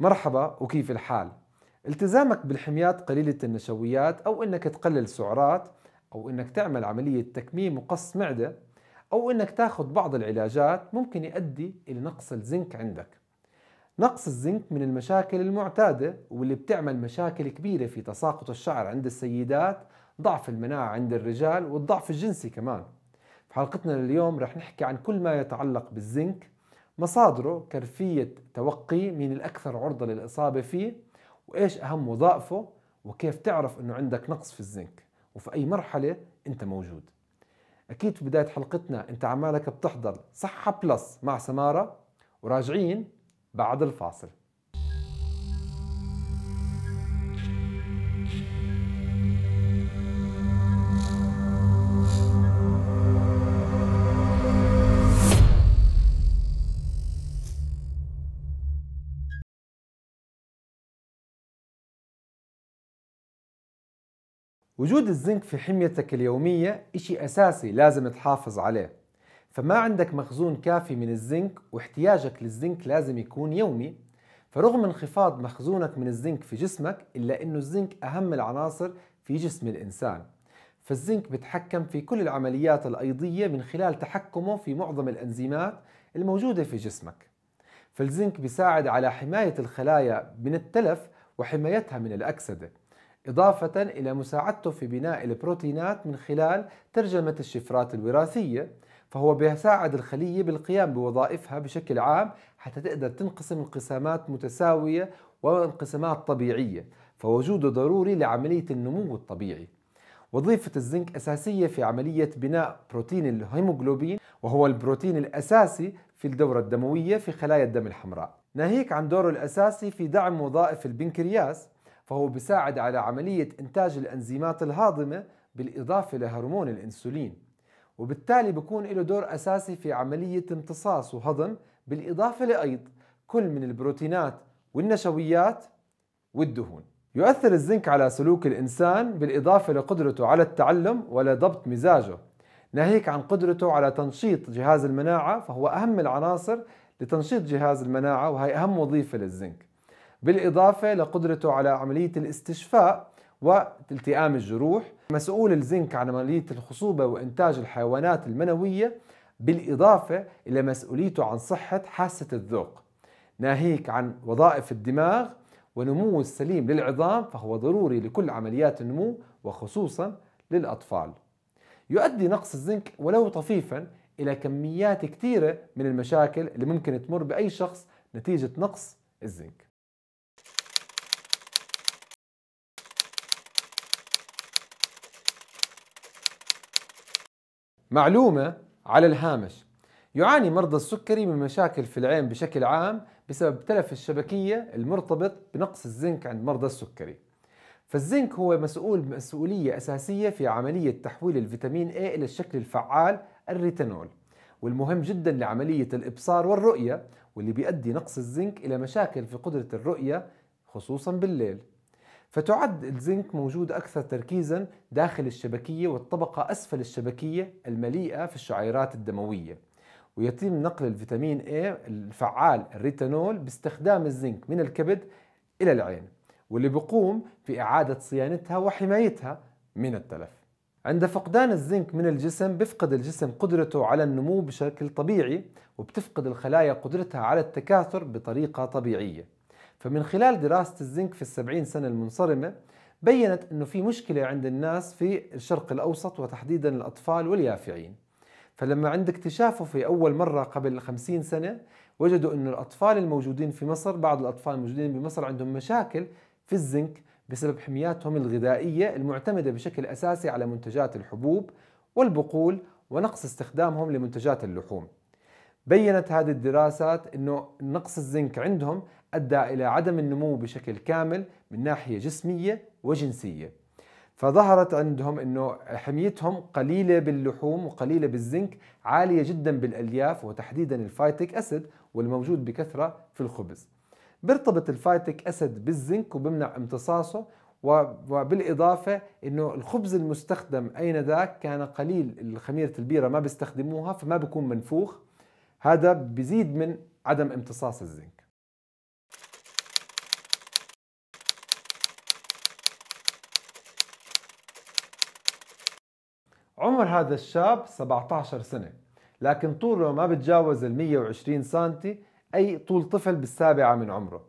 مرحبا وكيف الحال؟ التزامك بالحميات قليلة النشويات أو أنك تقلل سعرات أو أنك تعمل عملية تكميم وقص معدة أو أنك تاخذ بعض العلاجات ممكن يؤدي إلى نقص الزنك عندك نقص الزنك من المشاكل المعتادة واللي بتعمل مشاكل كبيرة في تساقط الشعر عند السيدات ضعف المناعة عند الرجال والضعف الجنسي كمان في حلقتنا لليوم رح نحكي عن كل ما يتعلق بالزنك مصادره كرفية توقي مين الأكثر عرضة للإصابة فيه وإيش أهم وظائفه وكيف تعرف أنه عندك نقص في الزنك وفي أي مرحلة أنت موجود أكيد في بداية حلقتنا أنت عمالك بتحضر صحة بلس مع سمارة وراجعين بعد الفاصل وجود الزنك في حميتك اليومية إشي أساسي لازم تحافظ عليه فما عندك مخزون كافي من الزنك واحتياجك للزنك لازم يكون يومي فرغم انخفاض مخزونك من الزنك في جسمك إلا أنه الزنك أهم العناصر في جسم الإنسان فالزنك بتحكم في كل العمليات الأيضية من خلال تحكمه في معظم الأنزيمات الموجودة في جسمك فالزنك بيساعد على حماية الخلايا من التلف وحمايتها من الأكسدة إضافة إلى مساعدته في بناء البروتينات من خلال ترجمة الشفرات الوراثية فهو بيساعد الخلية بالقيام بوظائفها بشكل عام حتى تقدر تنقسم انقسامات متساوية وانقسامات طبيعية فوجوده ضروري لعملية النمو الطبيعي وظيفة الزنك أساسية في عملية بناء بروتين الهيموغلوبين وهو البروتين الأساسي في الدورة الدموية في خلايا الدم الحمراء ناهيك عن دوره الأساسي في دعم وظائف البنكرياس فهو بيساعد على عملية إنتاج الأنزيمات الهاضمة بالإضافة لهرمون الأنسولين وبالتالي بكون له دور أساسي في عملية امتصاص وهضم بالإضافة لأيض كل من البروتينات والنشويات والدهون يؤثر الزنك على سلوك الإنسان بالإضافة لقدرته على التعلم ولضبط مزاجه ناهيك عن قدرته على تنشيط جهاز المناعة فهو أهم العناصر لتنشيط جهاز المناعة وهي أهم وظيفة للزنك بالإضافة لقدرته على عملية الاستشفاء والتئام الجروح مسؤول الزنك عن عملية الخصوبة وإنتاج الحيوانات المنوية بالإضافة إلى مسؤوليته عن صحة حاسة الذوق ناهيك عن وظائف الدماغ ونمو السليم للعظام فهو ضروري لكل عمليات النمو وخصوصا للأطفال يؤدي نقص الزنك ولو طفيفا إلى كميات كثيرة من المشاكل اللي ممكن تمر بأي شخص نتيجة نقص الزنك معلومة على الهامش يعاني مرضى السكري من مشاكل في العين بشكل عام بسبب تلف الشبكية المرتبط بنقص الزنك عند مرضى السكري فالزنك هو مسؤول بمسؤولية أساسية في عملية تحويل الفيتامين A إلى الشكل الفعال الريتينول والمهم جدا لعملية الإبصار والرؤية واللي بيؤدي نقص الزنك إلى مشاكل في قدرة الرؤية خصوصا بالليل فتعد الزنك موجود أكثر تركيزا داخل الشبكية والطبقة أسفل الشبكية المليئة في الشعيرات الدموية ويتم نقل الفيتامين A الفعال الريتانول باستخدام الزنك من الكبد إلى العين واللي بيقوم في إعادة صيانتها وحمايتها من التلف عند فقدان الزنك من الجسم بفقد الجسم قدرته على النمو بشكل طبيعي وبتفقد الخلايا قدرتها على التكاثر بطريقة طبيعية فمن خلال دراسة الزنك في السبعين سنة المنصرمة بينت أنه في مشكلة عند الناس في الشرق الأوسط وتحديدا الأطفال واليافعين فلما عند اكتشافه في أول مرة قبل خمسين سنة وجدوا أن الأطفال الموجودين في مصر بعض الأطفال الموجودين بمصر عندهم مشاكل في الزنك بسبب حمياتهم الغذائية المعتمدة بشكل أساسي على منتجات الحبوب والبقول ونقص استخدامهم لمنتجات اللحوم بينت هذه الدراسات أنه نقص الزنك عندهم أدى إلى عدم النمو بشكل كامل من ناحية جسمية وجنسية فظهرت عندهم أنه حميتهم قليلة باللحوم وقليلة بالزنك عالية جدا بالألياف وتحديدا الفايتيك أسيد والموجود بكثرة في الخبز بيرتبط الفايتيك أسيد بالزنك وبمنع امتصاصه وبالإضافة أنه الخبز المستخدم أين ذاك كان قليل خميرة البيرة ما بيستخدموها فما بيكون منفوخ هذا بيزيد من عدم امتصاص الزنك عمر هذا الشاب 17 سنة لكن طوله ما بتجاوز ال 120 سنتي أي طول طفل بالسابعة من عمره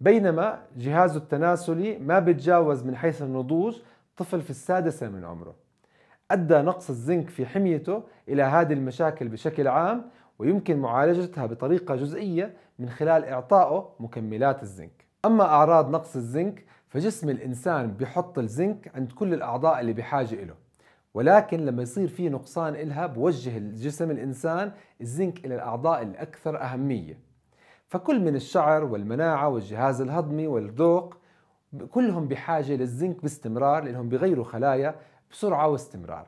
بينما جهازه التناسلي ما بتجاوز من حيث النضوج طفل في السادسة من عمره أدى نقص الزنك في حميته إلى هذه المشاكل بشكل عام ويمكن معالجتها بطريقة جزئية من خلال إعطائه مكملات الزنك أما أعراض نقص الزنك فجسم الإنسان بيحط الزنك عند كل الأعضاء اللي بحاجة إله ولكن لما يصير في نقصان إلها بوجه الجسم الإنسان الزنك إلى الأعضاء الأكثر أهمية فكل من الشعر والمناعة والجهاز الهضمي والذوق كلهم بحاجة للزنك باستمرار لأنهم بيغيروا خلايا بسرعة واستمرار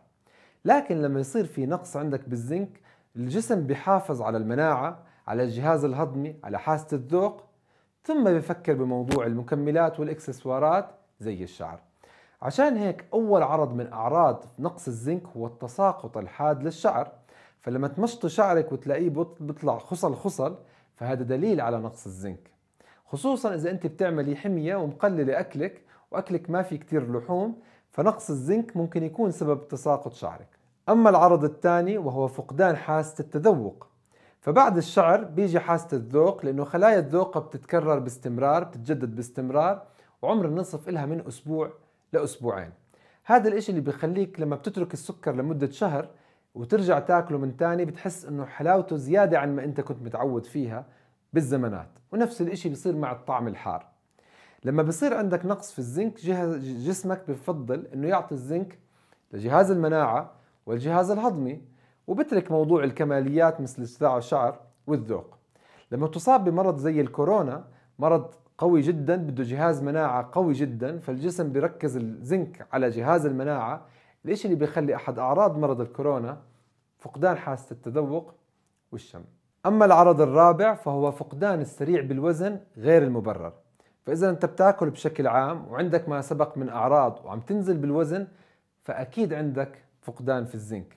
لكن لما يصير في نقص عندك بالزنك الجسم بيحافظ على المناعة على الجهاز الهضمي على حاسة الذوق ثم بفكر بموضوع المكملات والإكسسوارات زي الشعر عشان هيك أول عرض من أعراض نقص الزنك هو التساقط الحاد للشعر فلما تمشط شعرك وتلاقيه بيطلع خصل خصل فهذا دليل على نقص الزنك خصوصا إذا أنت بتعملي حمية ومقللة أكلك وأكلك ما في كتير لحوم فنقص الزنك ممكن يكون سبب تساقط شعرك أما العرض الثاني وهو فقدان حاسة التذوق فبعد الشعر بيجي حاسة الذوق لأنه خلايا الذوق بتتكرر باستمرار بتتجدد باستمرار وعمر النصف إلها من أسبوع لأسبوعين هذا الإشي اللي بخليك لما بتترك السكر لمدة شهر وترجع تاكله من تاني بتحس انه حلاوته زيادة عن ما انت كنت متعود فيها بالزمنات ونفس الاشي بصير مع الطعم الحار لما بصير عندك نقص في الزنك جسمك بفضل انه يعطي الزنك لجهاز المناعة والجهاز الهضمي وبترك موضوع الكماليات مثل ارتفاع الشعر والذوق لما تصاب بمرض زي الكورونا مرض قوي جدا بده جهاز مناعة قوي جدا فالجسم بيركز الزنك على جهاز المناعة ليش اللي بيخلي أحد أعراض مرض الكورونا فقدان حاسة التذوق والشم أما العرض الرابع فهو فقدان السريع بالوزن غير المبرر فإذا أنت بتاكل بشكل عام وعندك ما سبق من أعراض وعم تنزل بالوزن فأكيد عندك فقدان في الزنك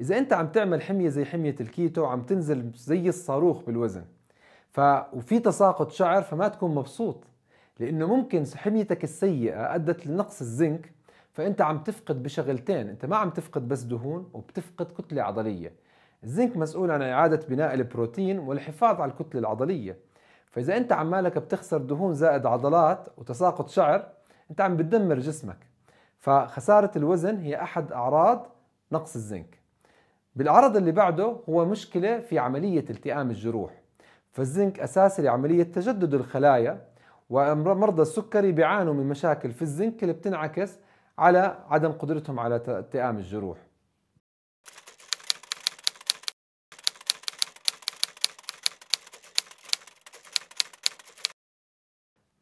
إذا أنت عم تعمل حمية زي حمية الكيتو عم تنزل زي الصاروخ بالوزن ف وفي تساقط شعر فما تكون مبسوط لانه ممكن حميتك السيئه ادت لنقص الزنك فانت عم تفقد بشغلتين انت ما عم تفقد بس دهون وبتفقد كتله عضليه الزنك مسؤول عن اعاده بناء البروتين والحفاظ على الكتله العضليه فاذا انت عمالك بتخسر دهون زائد عضلات وتساقط شعر انت عم بتدمر جسمك فخساره الوزن هي احد اعراض نقص الزنك بالعرض اللي بعده هو مشكله في عمليه التئام الجروح فالزنك أساسي لعملية تجدد الخلايا ومرضى السكري بيعانوا من مشاكل في الزنك اللي بتنعكس على عدم قدرتهم على التئام الجروح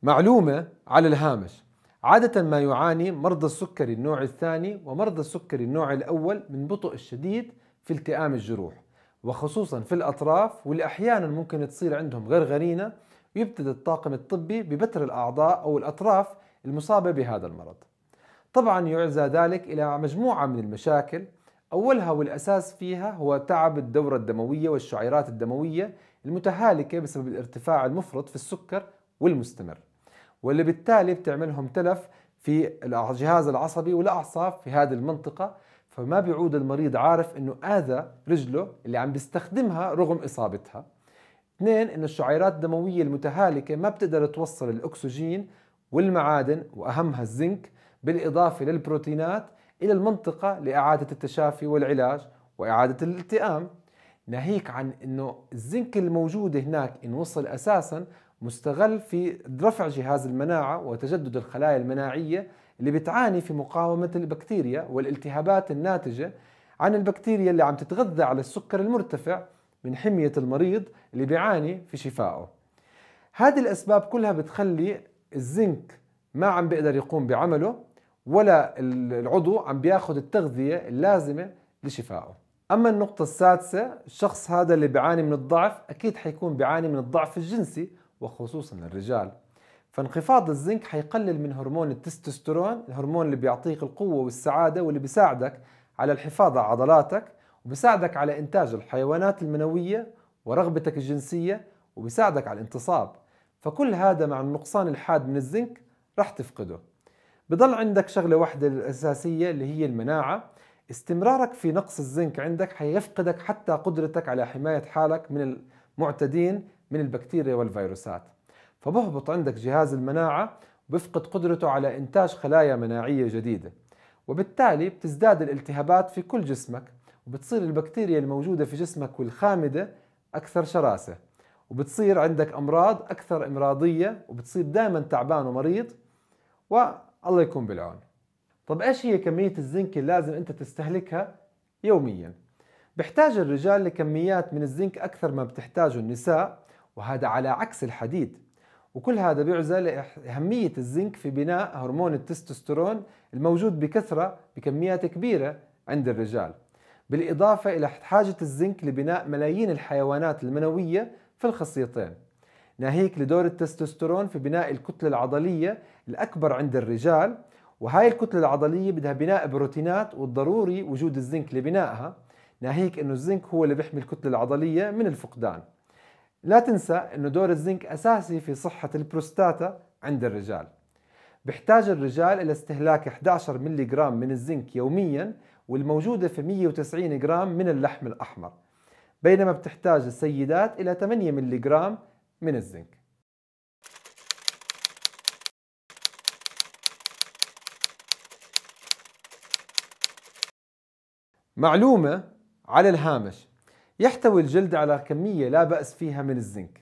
معلومة على الهامش عادة ما يعاني مرضى السكري النوع الثاني ومرضى السكري النوع الأول من بطء الشديد في التئام الجروح وخصوصا في الأطراف واللي أحيانا ممكن تصير عندهم غرغرينة ويبتدي الطاقم الطبي ببتر الأعضاء أو الأطراف المصابة بهذا المرض طبعا يعزى ذلك إلى مجموعة من المشاكل أولها والأساس فيها هو تعب الدورة الدموية والشعيرات الدموية المتهالكة بسبب الارتفاع المفرط في السكر والمستمر واللي بالتالي بتعملهم تلف في الجهاز العصبي والأعصاب في هذه المنطقة فما بيعود المريض عارف انه اذى رجله اللي عم بيستخدمها رغم اصابتها اثنين انه الشعيرات الدمويه المتهالكه ما بتقدر توصل الاكسجين والمعادن واهمها الزنك بالاضافه للبروتينات الى المنطقه لاعاده التشافي والعلاج واعاده الالتئام ناهيك عن انه الزنك الموجود هناك ان وصل اساسا مستغل في رفع جهاز المناعه وتجدد الخلايا المناعيه اللي بتعاني في مقاومة البكتيريا والالتهابات الناتجة عن البكتيريا اللي عم تتغذى على السكر المرتفع من حمية المريض اللي بيعاني في شفائه هذه الأسباب كلها بتخلي الزنك ما عم بيقدر يقوم بعمله ولا العضو عم بياخد التغذية اللازمة لشفائه أما النقطة السادسة الشخص هذا اللي بيعاني من الضعف أكيد حيكون بيعاني من الضعف الجنسي وخصوصا الرجال فانخفاض الزنك حيقلل من هرمون التستوستيرون الهرمون اللي بيعطيك القوة والسعادة واللي بيساعدك على الحفاظ على عضلاتك وبيساعدك على إنتاج الحيوانات المنوية ورغبتك الجنسية وبيساعدك على الانتصاب فكل هذا مع النقصان الحاد من الزنك راح تفقده بضل عندك شغلة واحدة الأساسية اللي هي المناعة استمرارك في نقص الزنك عندك حيفقدك حتى قدرتك على حماية حالك من المعتدين من البكتيريا والفيروسات فبهبط عندك جهاز المناعة وبفقد قدرته على إنتاج خلايا مناعية جديدة وبالتالي بتزداد الالتهابات في كل جسمك وبتصير البكتيريا الموجودة في جسمك والخامدة أكثر شراسة وبتصير عندك أمراض أكثر إمراضية وبتصير دائما تعبان ومريض والله يكون بالعون طب إيش هي كمية الزنك اللي لازم أنت تستهلكها يوميا بحتاج الرجال لكميات من الزنك أكثر ما بتحتاجه النساء وهذا على عكس الحديد وكل هذا بيعزى لأهمية الزنك في بناء هرمون التستوستيرون الموجود بكثرة بكميات كبيرة عند الرجال بالإضافة إلى حاجة الزنك لبناء ملايين الحيوانات المنوية في الخصيتين ناهيك لدور التستوستيرون في بناء الكتلة العضلية الأكبر عند الرجال وهاي الكتلة العضلية بدها بناء بروتينات والضروري وجود الزنك لبنائها ناهيك أنه الزنك هو اللي بيحمي الكتلة العضلية من الفقدان لا تنسى أن دور الزنك أساسي في صحة البروستاتا عند الرجال بيحتاج الرجال إلى استهلاك 11 ميلي جرام من الزنك يوميا والموجودة في 190 جرام من اللحم الأحمر بينما بتحتاج السيدات إلى 8 ميلي جرام من الزنك معلومة على الهامش يحتوي الجلد على كمية لا بأس فيها من الزنك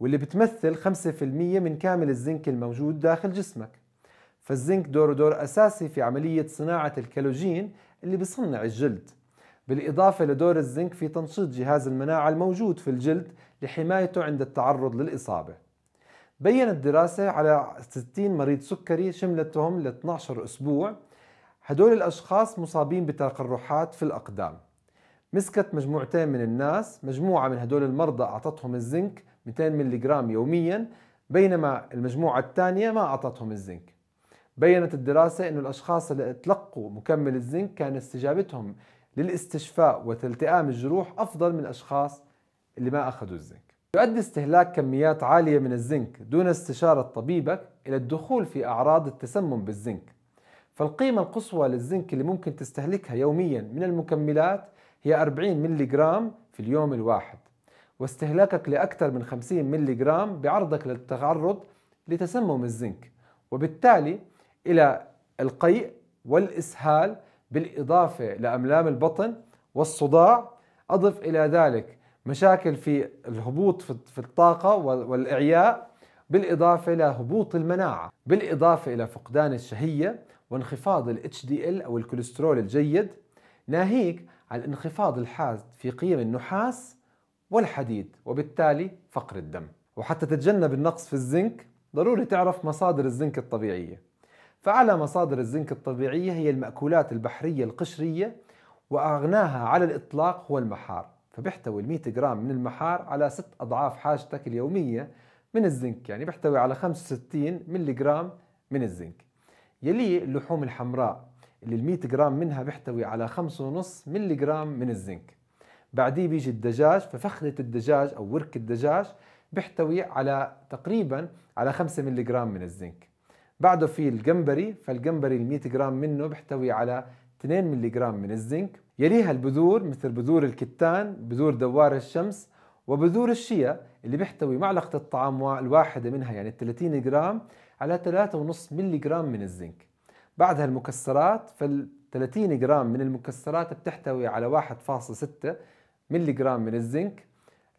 واللي بتمثل 5% من كامل الزنك الموجود داخل جسمك فالزنك دوره دور أساسي في عملية صناعة الكالوجين اللي بصنع الجلد بالإضافة لدور الزنك في تنشيط جهاز المناعة الموجود في الجلد لحمايته عند التعرض للإصابة بينت دراسة على 60 مريض سكري شملتهم ل 12 أسبوع هدول الأشخاص مصابين بتقرحات في الأقدام مسكت مجموعتين من الناس مجموعة من هدول المرضى أعطتهم الزنك 200 ملغ يوميا بينما المجموعة الثانية ما أعطتهم الزنك بينت الدراسة أن الأشخاص اللي تلقوا مكمل الزنك كان استجابتهم للاستشفاء والتئام الجروح أفضل من الأشخاص اللي ما أخذوا الزنك يؤدي استهلاك كميات عالية من الزنك دون استشارة طبيبك إلى الدخول في أعراض التسمم بالزنك فالقيمة القصوى للزنك اللي ممكن تستهلكها يوميا من المكملات هي 40 ملي جرام في اليوم الواحد واستهلاكك لأكثر من 50 ملي جرام بعرضك للتعرض لتسمم الزنك وبالتالي إلى القيء والإسهال بالإضافة لأملام البطن والصداع أضف إلى ذلك مشاكل في الهبوط في الطاقة والإعياء بالإضافة لهبوط المناعة بالإضافة إلى فقدان الشهية وانخفاض ال HDL أو الكوليسترول الجيد ناهيك عن انخفاض الحاد في قيم النحاس والحديد وبالتالي فقر الدم وحتى تتجنب النقص في الزنك ضروري تعرف مصادر الزنك الطبيعية فأعلى مصادر الزنك الطبيعية هي المأكولات البحرية القشرية وأغناها على الإطلاق هو المحار فبيحتوي ال 100 جرام من المحار على ست أضعاف حاجتك اليومية من الزنك يعني بيحتوي على 65 ملي جرام من الزنك يليه اللحوم الحمراء اللي ال 100 جرام منها بيحتوي على 5.5 ملي جرام من الزنك بعديه بيجي الدجاج ففخذة الدجاج أو ورك الدجاج بيحتوي على تقريبا على 5 ملي جرام من الزنك بعده في الجمبري فالجمبري ال 100 جرام منه بيحتوي على 2 ملي جرام من الزنك يليها البذور مثل بذور الكتان بذور دوار الشمس وبذور الشيا اللي بيحتوي معلقة الطعام الواحدة منها يعني 30 جرام على 3.5 ملي جرام من الزنك بعدها المكسرات فال 30 جرام من المكسرات بتحتوي على 1.6 ملي جرام من الزنك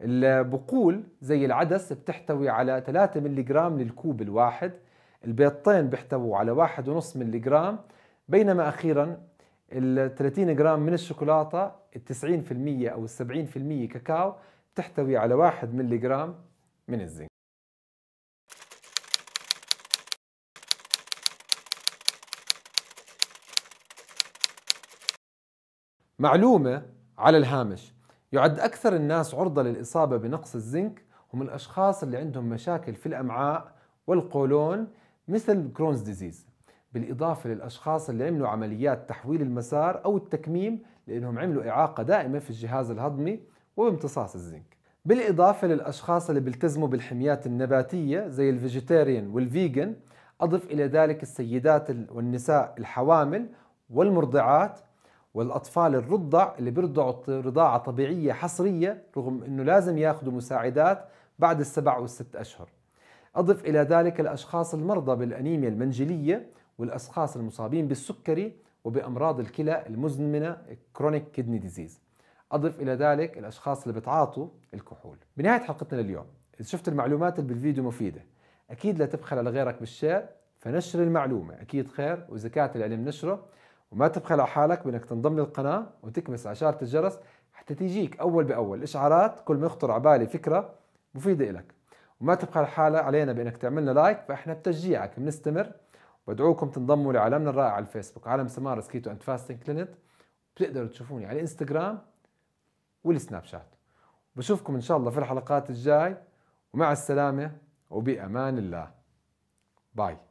البقول زي العدس بتحتوي على 3 ملي جرام للكوب الواحد البيضتين بيحتووا على 1.5 ملي جرام بينما أخيرا ال 30 جرام من الشوكولاتة ال 90% أو ال 70% كاكاو تحتوي على 1 ملي جرام من الزنك معلومة على الهامش يعد أكثر الناس عرضة للإصابة بنقص الزنك هم الأشخاص اللي عندهم مشاكل في الأمعاء والقولون مثل كرونز ديزيز بالإضافة للأشخاص اللي عملوا عمليات تحويل المسار أو التكميم لأنهم عملوا إعاقة دائمة في الجهاز الهضمي وامتصاص الزنك بالإضافة للأشخاص اللي بيلتزموا بالحميات النباتية زي الفيجيتيريان والفيجن أضف إلى ذلك السيدات والنساء الحوامل والمرضعات والاطفال الرضع اللي بيرضعوا رضاعه طبيعيه حصريه رغم انه لازم ياخذوا مساعدات بعد السبع والست اشهر. اضف الى ذلك الاشخاص المرضى بالانيميا المنجليه والاشخاص المصابين بالسكري وبامراض الكلى المزمنه كرونيك كيدني ديزيز. اضف الى ذلك الاشخاص اللي بتعاطوا الكحول. بنهايه حلقتنا لليوم، اذا شفت المعلومات اللي بالفيديو مفيده، اكيد لا تبخل على غيرك بالشير فنشر المعلومه، اكيد خير وزكاه العلم نشره وما تبخل على حالك بانك تنضم للقناه وتكمس على الجرس حتى تيجيك اول باول اشعارات كل ما يخطر على بالي فكره مفيده لك وما تبخل حالة علينا بانك تعملنا لايك فاحنا بتشجيعك بنستمر وبدعوكم تنضموا لعالمنا الرائع على الفيسبوك عالم سمارس كيتو اند فاستنج كلينت بتقدروا تشوفوني على الانستغرام والسناب شات بشوفكم ان شاء الله في الحلقات الجاي ومع السلامه وبامان الله باي